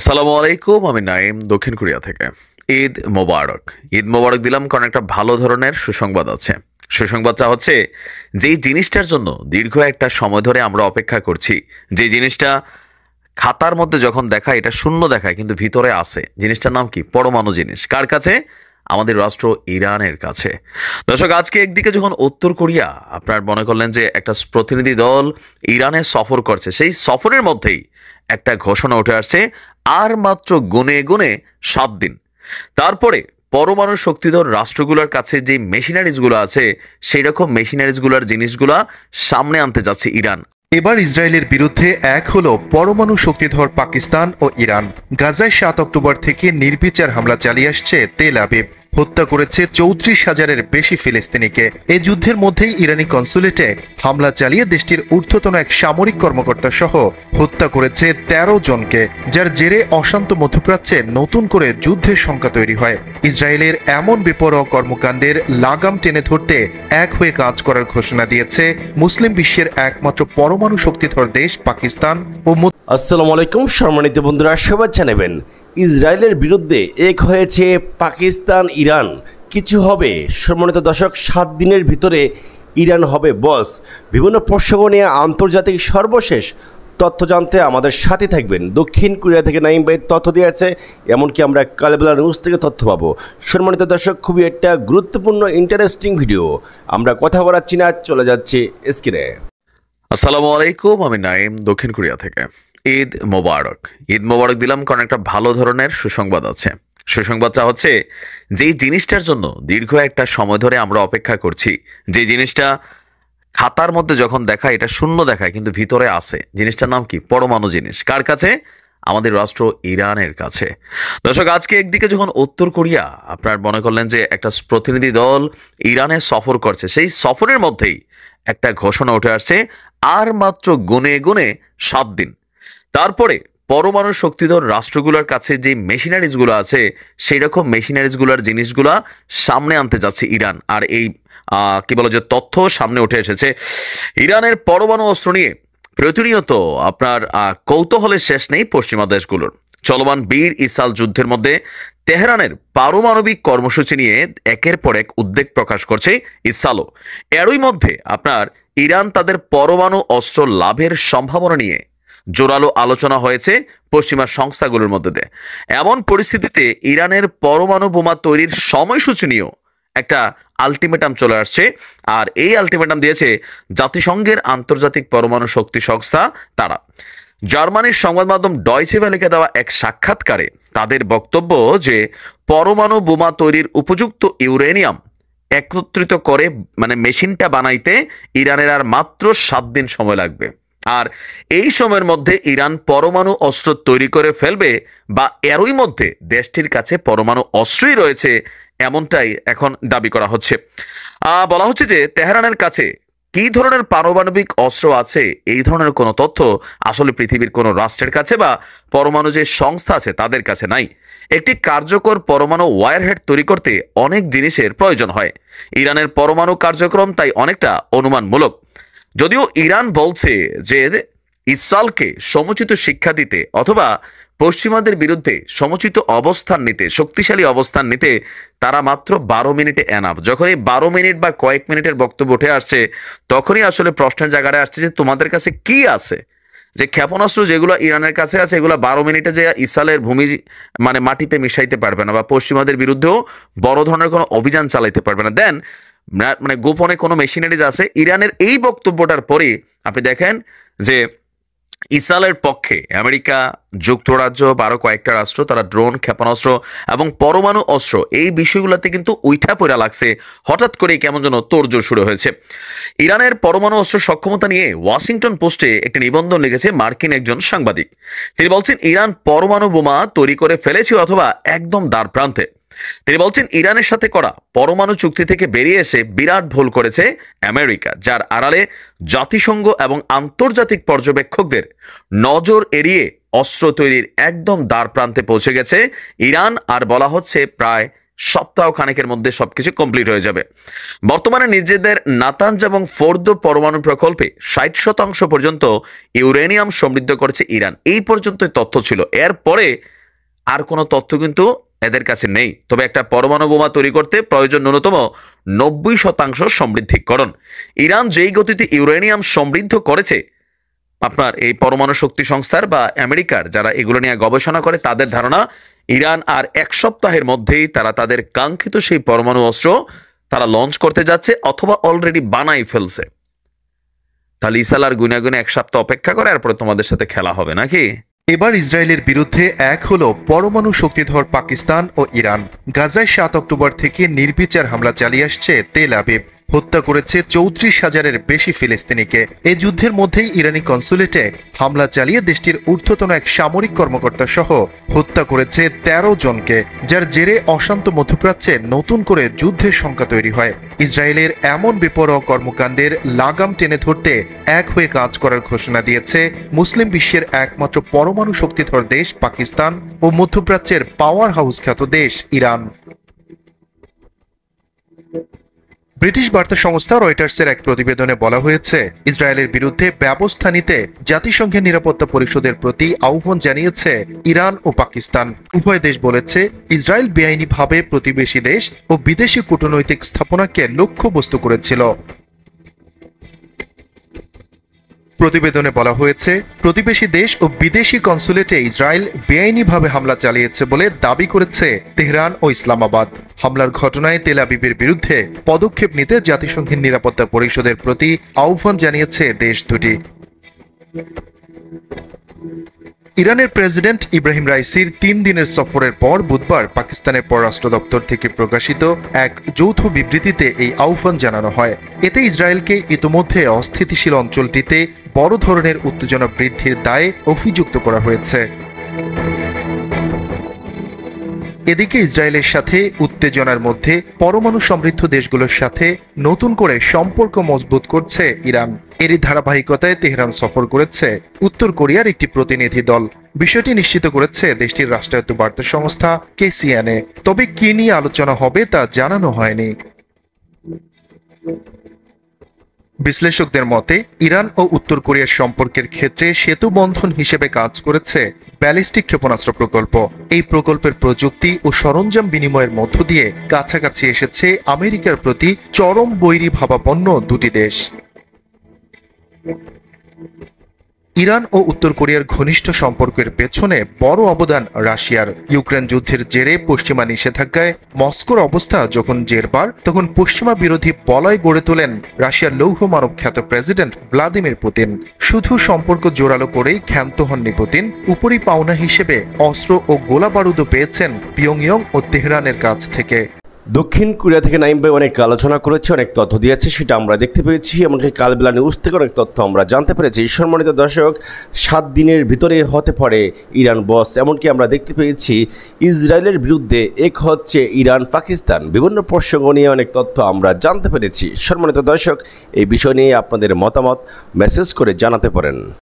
আসসালামু আলাইকুম আমি নাইম দক্ষিণ কোরিয়া থেকে ঈদ মোবারক ঈদ মোবারক দিলাম কারণ একটা ভালো ধরনের সুসংবাদ আছে সুসংবাদটা হচ্ছে যেই জিনিসটার জন্য দীর্ঘ একটা সময় ধরে আমরা অপেক্ষা করছি যে জিনিসটা খাতার মধ্যে যখন দেখা এটা শূন্য দেখায় কিন্তু ভিতরে আছে জিনিসটার নাম কি পরমাণু জিনিস কার কাছে আমাদের রাষ্ট্র ইরানের কাছে দর্শক আজকে একদিকে যখন উত্তর কোরিয়া আপনার মনে করলেন যে একটা প্রতিনিধি দল ইরানে সফর করছে সেই সফরের মধ্যেই একটা ঘোষণা উঠে আসছে আর মাত্র গুনে গুনে সাত দিন তারপরে পরমাণু শক্তিধর রাষ্ট্রগুলোর কাছে যে মেশিনারিজগুলো আছে সেই রকম মেশিনারিজগুলোর জিনিসগুলো সামনে আনতে যাচ্ছে ইরান এবার ইসরায়েলের বিরুদ্ধে এক হলো পরমাণু শক্তিধর পাকিস্তান ও ইরান গাজায় সাত অক্টোবর থেকে নির্বিচার হামলা চালিয়ে আসছে তেল আবিব হত্যা করেছে চৌত্রিশ হাজারের বেশি ফিলিস্তিনিকে এই যুদ্ধের মধ্যেই ইরানি কনসুলেটে হামলা চালিয়ে দেশটির ঊর্ধ্বতন এক সামরিক কর্মকর্তা সহ হত্যা করেছে ১৩ জনকে যার জেরে অশান্ত মধ্যপ্রাচ্যে নতুন করে যুদ্ধের সংখ্যা তৈরি হয় ইসরায়েলের এমন বিপর কর্মকাণ্ডের লাগাম টেনে ধরতে এক হয়ে কাজ করার ঘোষণা দিয়েছে মুসলিম বিশ্বের একমাত্র পরমাণু শক্তিধর দেশ পাকিস্তান ও আসসালামু আলাইকুম সম্মানিত বন্ধুরা সেবা জানাবেন ইসরায়েলের বিরুদ্ধে এক হয়েছে পাকিস্তান ইরান কিছু হবে সম্মানিত দশক সাত দিনের ভিতরে ইরান হবে বস বিভিন্ন প্রসঙ্গ নিয়ে আন্তর্জাতিক সর্বশেষ তথ্য জানতে আমাদের সাথে থাকবেন দক্ষিণ কোরিয়া থেকে নাইম ভাই তথ্য দিয়েছে এমনকি আমরা কালবেলা নিউজ থেকে তথ্য পাবো সম্মানিত দর্শক খুবই একটা গুরুত্বপূর্ণ ইন্টারেস্টিং ভিডিও আমরা কথা বলাচ্ছি না চলে যাচ্ছি স্ক্রিনে আসসালামু আলাইকুম আমি নাইম দক্ষিণ কোরিয়া থেকে ঈদ মোবারক ঈদ মোবারক দিলাম কারণ একটা ভালো ধরনের সুসংবাদ আছে সুসংবাদটা হচ্ছে যেই জিনিসটার জন্য দীর্ঘ একটা সময় ধরে আমরা অপেক্ষা করছি যে জিনিসটা খাতার মধ্যে যখন দেখায় এটা শূন্য দেখায় কিন্তু ভিতরে আছে জিনিসটার নাম কি পরমাণু জিনিস কার কাছে আমাদের রাষ্ট্র ইরানের কাছে দর্শক আজকে একদিকে যখন উত্তর কোরিয়া আপনার মনে করলেন যে একটা প্রতিনিধি দল ইরানে সফর করছে সেই সফরের মধ্যেই একটা ঘোষণা উঠে আসছে আর মাত্র গুনে গুনে সাত দিন তারপরে পরমাণু শক্তিধর রাষ্ট্রগুলোর কাছে যে মেশিনারিজগুলো আছে সেই রকম মেশিনারিজগুলোর জিনিসগুলো সামনে আনতে যাচ্ছে ইরান আর এই কি বলো যে তথ্য সামনে উঠে এসেছে ইরানের পরমাণু অস্ত্র নিয়ে প্রতিনিয়ত আপনার কৌতূহলের শেষ নেই পশ্চিমা দেশগুলোর চলমান বীর ইসাল যুদ্ধের মধ্যে তেহরানের পারমাণবিক কর্মসূচি নিয়ে একের পর এক উদ্বেগ প্রকাশ করছে ইসালও এরই মধ্যে আপনার ইরান তাদের পরমাণু অস্ত্র লাভের সম্ভাবনা নিয়ে জোরালো আলোচনা হয়েছে পশ্চিমা সংস্থাগুলোর মধ্যে এমন পরিস্থিতিতে ইরানের পরমাণু বোমা তৈরির সময়সূচনীয় একটা আলটিমেটাম চলে আসছে আর এই আলটিমেটাম দিয়েছে জাতিসংঘের আন্তর্জাতিক পরমাণু শক্তি সংস্থা তারা জার্মানির সংবাদ মাধ্যম ডয়চে ভ্যালিকে দেওয়া এক সাক্ষাৎকারে তাদের বক্তব্য যে পরমাণু বোমা তৈরির উপযুক্ত ইউরেনিয়াম একত্রিত করে মানে মেশিনটা বানাইতে ইরানের আর মাত্র সাত দিন সময় লাগবে আর এই সময়ের মধ্যে ইরান পরমাণু অস্ত্র তৈরি করে ফেলবে বা এরই মধ্যে দেশটির কাছে পরমাণু অস্ত্রই রয়েছে এমনটাই এখন দাবি করা হচ্ছে বলা হচ্ছে যে তেহরানের কাছে কি ধরনের পারমাণবিক অস্ত্র আছে এই ধরনের কোনো তথ্য আসলে পৃথিবীর কোনো রাষ্ট্রের কাছে বা পরমাণু যে সংস্থা আছে তাদের কাছে নাই একটি কার্যকর পরমাণু ওয়ারহেড তৈরি করতে অনেক জিনিসের প্রয়োজন হয় ইরানের পরমাণু কার্যক্রম তাই অনেকটা অনুমানমূলক যদিও ইরান বলছে যে ইসালকে সমুচিত শিক্ষা দিতে অথবা পশ্চিমাদের বিরুদ্ধে সমুচিত অবস্থান নিতে শক্তিশালী অবস্থান নিতে তারা মাত্র বারো মিনিটে এনাফ যখন এই বারো মিনিট বা কয়েক মিনিটের বক্তব্য উঠে আসছে তখনই আসলে প্রশ্নের জায়গায় আসছে যে তোমাদের কাছে কি আছে যে ক্ষেপণাস্ত্র যেগুলো ইরানের কাছে আছে এগুলো বারো মিনিটে যে ইসালের ভূমি মানে মাটিতে মিশাইতে পারবে না বা পশ্চিমাদের বিরুদ্ধেও বড় ধরনের কোনো অভিযান চালাইতে পারবে না দেন মানে গোপনে কোনো মেশিনারিজ আছে ইরানের এই বক্তব্যটার পরে আপনি দেখেন যে ইসরায়েলের পক্ষে আমেরিকা যুক্তরাজ্য বারো কয়েকটা রাষ্ট্র তারা ড্রোন ক্ষেপণাস্ত্র এবং পরমাণু অস্ত্র এই বিষয়গুলোতে কিন্তু উইঠা পড়া লাগছে হঠাৎ করে কেমন যেন তোড়জোড় শুরু হয়েছে ইরানের পরমাণু অস্ত্র সক্ষমতা নিয়ে ওয়াশিংটন পোস্টে একটি নিবন্ধন লিখেছে মার্কিন একজন সাংবাদিক তিনি বলছেন ইরান পরমাণু বোমা তৈরি করে ফেলেছে অথবা একদম দ্বার প্রান্তে তিনি বলছেন ইরানের সাথে করা পরমাণু চুক্তি থেকে বেরিয়ে এসে বিরাট ভুল করেছে আমেরিকা যার আড়ালে জাতিসংঘ এবং আন্তর্জাতিক পর্যবেক্ষকদের নজর এড়িয়ে অস্ত্র তৈরির একদম দ্বার প্রান্তে পৌঁছে গেছে ইরান আর বলা হচ্ছে প্রায় সপ্তাহ খানেকের মধ্যে সবকিছু কমপ্লিট হয়ে যাবে বর্তমানে নিজেদের নাতাঞ্জ এবং ফোর্দ পরমাণু প্রকল্পে ষাট শতাংশ পর্যন্ত ইউরেনিয়াম সমৃদ্ধ করেছে ইরান এই পর্যন্ত তথ্য ছিল এরপরে আর কোনো তথ্য কিন্তু এদের কাছে নেই তবে একটা পরমাণু বোমা তৈরি করতে প্রয়োজন ন্যূনতম নব্বই শতাংশ সমৃদ্ধিকরণ ইরান যেই গতিতে ইউরেনিয়াম সমৃদ্ধ করেছে আপনার এই পরমাণু শক্তি সংস্থার বা আমেরিকার যারা এগুলো নিয়ে গবেষণা করে তাদের ধারণা ইরান আর এক সপ্তাহের মধ্যেই তারা তাদের কাঙ্ক্ষিত সেই পরমাণু অস্ত্র তারা লঞ্চ করতে যাচ্ছে অথবা অলরেডি বানাই ফেলছে তাহলে ইসালার গুনাগুনে এক সপ্তাহ অপেক্ষা করে এরপরে তোমাদের সাথে খেলা হবে নাকি এবার ইসরায়েলের বিরুদ্ধে এক হল পরমাণু শক্তিধর পাকিস্তান ও ইরান গাজায় সাত অক্টোবর থেকে নির্বিচার হামলা চালিয়ে আসছে তেল আবিব হত্যা করেছে চৌত্রিশ হাজারের বেশি ফিলিস্তিনিকে এই যুদ্ধের মধ্যেই ইরানি কনসুলেটে হামলা চালিয়ে দেশটির ঊর্ধ্বতন এক সামরিক কর্মকর্তা সহ হত্যা করেছে ১৩ জনকে যার জেরে অশান্ত মধ্যপ্রাচ্যে নতুন করে যুদ্ধের সংখ্যা তৈরি হয় ইসরায়েলের এমন বিপর কর্মকাণ্ডের লাগাম টেনে ধরতে এক হয়ে কাজ করার ঘোষণা দিয়েছে মুসলিম বিশ্বের একমাত্র পরমাণু শক্তিধর দেশ পাকিস্তান ও মধ্যপ্রাচ্যের পাওয়ার হাউস খ্যাত দেশ ইরান ব্রিটিশ বার্তা সংস্থা রয়টার্সের এক প্রতিবেদনে বলা হয়েছে ইসরায়েলের বিরুদ্ধে ব্যবস্থা নিতে জাতিসংঘের নিরাপত্তা পরিষদের প্রতি আহ্বান জানিয়েছে ইরান ও পাকিস্তান উভয় দেশ বলেছে ইসরায়েল বেআইনিভাবে প্রতিবেশী দেশ ও বিদেশি কূটনৈতিক স্থাপনাকে লক্ষ্যবস্তু করেছিল প্রতিবেদনে বলা হয়েছে প্রতিবেশী দেশ ও বিদেশি কনসুলেটে ইসরায়েল বেআইনিভাবে হামলা চালিয়েছে বলে দাবি করেছে তেহরান ও ইসলামাবাদ হামলার ঘটনায় তেল আবিবের বিরুদ্ধে পদক্ষেপ নিতে জাতিসংঘের নিরাপত্তা পরিষদের প্রতি আহ্বান জানিয়েছে দেশ দুটি ইরানের প্রেসিডেন্ট ইব্রাহিম রাইসির তিন দিনের সফরের পর বুধবার পাকিস্তানের পররাষ্ট্র দপ্তর থেকে প্রকাশিত এক যৌথ বিবৃতিতে এই আহ্বান জানানো হয় এতে ইসরায়েলকে ইতোমধ্যে অস্থিতিশীল অঞ্চলটিতে বড় ধরনের উত্তেজনা বৃদ্ধির দায়ে অভিযুক্ত করা হয়েছে এদিকে ইসরায়েলের সাথে উত্তেজনার মধ্যে পরমাণু সমৃদ্ধ দেশগুলোর সাথে নতুন করে সম্পর্ক মজবুত করছে ইরান এরই ধারাবাহিকতায় তেহরান সফর করেছে উত্তর কোরিয়ার একটি প্রতিনিধি দল বিষয়টি নিশ্চিত করেছে দেশটির রাষ্ট্রায়ত্ত বার্তা সংস্থা কেসিয়ানে তবে কি নিয়ে আলোচনা হবে তা জানানো হয়নি বিশ্লেষকদের মতে ইরান ও উত্তর কোরিয়ার সম্পর্কের ক্ষেত্রে সেতু বন্ধন হিসেবে কাজ করেছে ব্যালিস্টিক ক্ষেপণাস্ত্র প্রকল্প এই প্রকল্পের প্রযুক্তি ও সরঞ্জাম বিনিময়ের মধ্য দিয়ে কাছাকাছি এসেছে আমেরিকার প্রতি চরম বৈরী ভাবাপন্ন দুটি দেশ ইরান ও উত্তর কোরিয়ার ঘনিষ্ঠ সম্পর্কের পেছনে বড় অবদান রাশিয়ার ইউক্রেন যুদ্ধের জেরে পশ্চিমা নিষেধাজ্ঞায় মস্কোর অবস্থা যখন জেরবার তখন পশ্চিমা বিরোধী বলয় গড়ে তোলেন রাশিয়ার লৌহ মানব খ্যাত প্রেসিডেন্ট ভ্লাদিমির পুতিন শুধু সম্পর্ক জোরালো করেই ক্ষান্ত হননি পুতিন উপরি পাওনা হিসেবে অস্ত্র ও গোলা বারুদও পেয়েছেন পিয়ংয়ং ও তেহরানের কাছ থেকে দক্ষিণ কোরিয়া থেকে নাইম ভাই অনেক আলোচনা করেছে অনেক তথ্য দিয়েছে সেটা আমরা দেখতে পেয়েছি এমনকি কালবেলা নিউজ থেকে অনেক তথ্য আমরা জানতে পেরেছি সম্মানিত দর্শক সাত দিনের ভিতরে হতে পারে ইরান বস এমনকি আমরা দেখতে পেয়েছি ইসরায়েলের বিরুদ্ধে এক হচ্ছে ইরান পাকিস্তান বিভিন্ন প্রসঙ্গ নিয়ে অনেক তথ্য আমরা জানতে পেরেছি সম্মানিত দর্শক এই বিষয় নিয়ে আপনাদের মতামত মেসেজ করে জানাতে পারেন